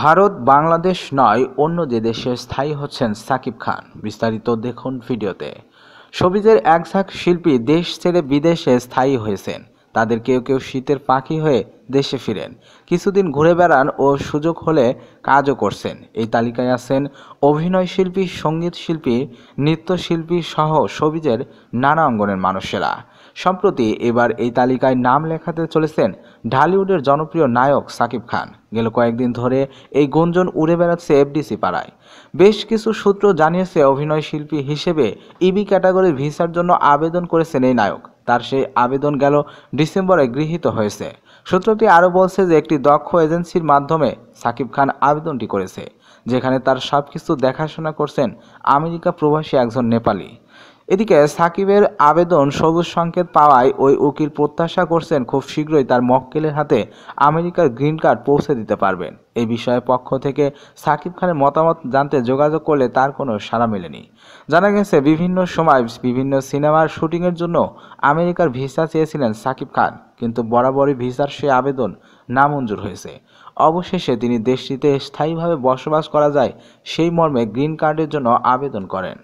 ভারত বাংলাদেশ নয় অন্য যে দেশে স্থায়ী হচ্ছেন সাকিব খান বিস্তারিত দেখুন ভিডিওতে সবিজের একঝাঁক শিল্পী দেশ ছেড়ে বিদেশে স্থায়ী হয়েছেন তাদের কেউ কেউ শীতের পাখি হয়ে দেশে ফিরেন কিছুদিন ঘুরে বেড়ান ও সুযোগ হলে কাজও করছেন এই তালিকায় আছেন অভিনয় শিল্পী সঙ্গীত শিল্পী নৃত্যশিল্পী সহ সবিজের নানা অঙ্গনের মানুষেরা সম্প্রতি এবার এই তালিকায় নাম লেখাতে চলেছেন ঢালিউডের জনপ্রিয় নায়ক সাকিব খান গেল কয়েকদিন ধরে এই গুঞ্জন উড়ে বেড়াচ্ছে এফডিসি পাড়ায় বেশ কিছু সূত্র জানিয়েছে অভিনয় শিল্পী হিসেবে ইবি ক্যাটাগরির ভিসার জন্য আবেদন করেছেন এই নায়ক তার সেই আবেদন গেল ডিসেম্বরে গৃহীত হয়েছে সূত্রটি আরও বলছে যে একটি দক্ষ এজেন্সির মাধ্যমে সাকিব খান আবেদনটি করেছে যেখানে তার সব কিছু দেখাশোনা করছেন আমেরিকা প্রবাসী একজন নেপালি এদিকে সাকিবের আবেদন সবুজ সংকেত পাওয়ায় ওই উকিল প্রত্যাশা করছেন খুব শীঘ্রই তার মক্কেলের হাতে আমেরিকার গ্রিন কার্ড পৌঁছে দিতে পারবেন এই বিষয়ে পক্ষ থেকে সাকিব খানের মতামত জানতে যোগাযোগ করলে তার কোনো সাড়া মেলেনি জানা গেছে বিভিন্ন সময় বিভিন্ন সিনেমার শুটিংয়ের জন্য আমেরিকার ভিসা চেয়েছিলেন সাকিব খান কিন্তু বরাবরই ভিসার সে আবেদন নামঞ্জুর হয়েছে অবশেষে তিনি দেশটিতে স্থায়ীভাবে বসবাস করা যায় সেই মর্মে গ্রিন কার্ডের জন্য আবেদন করেন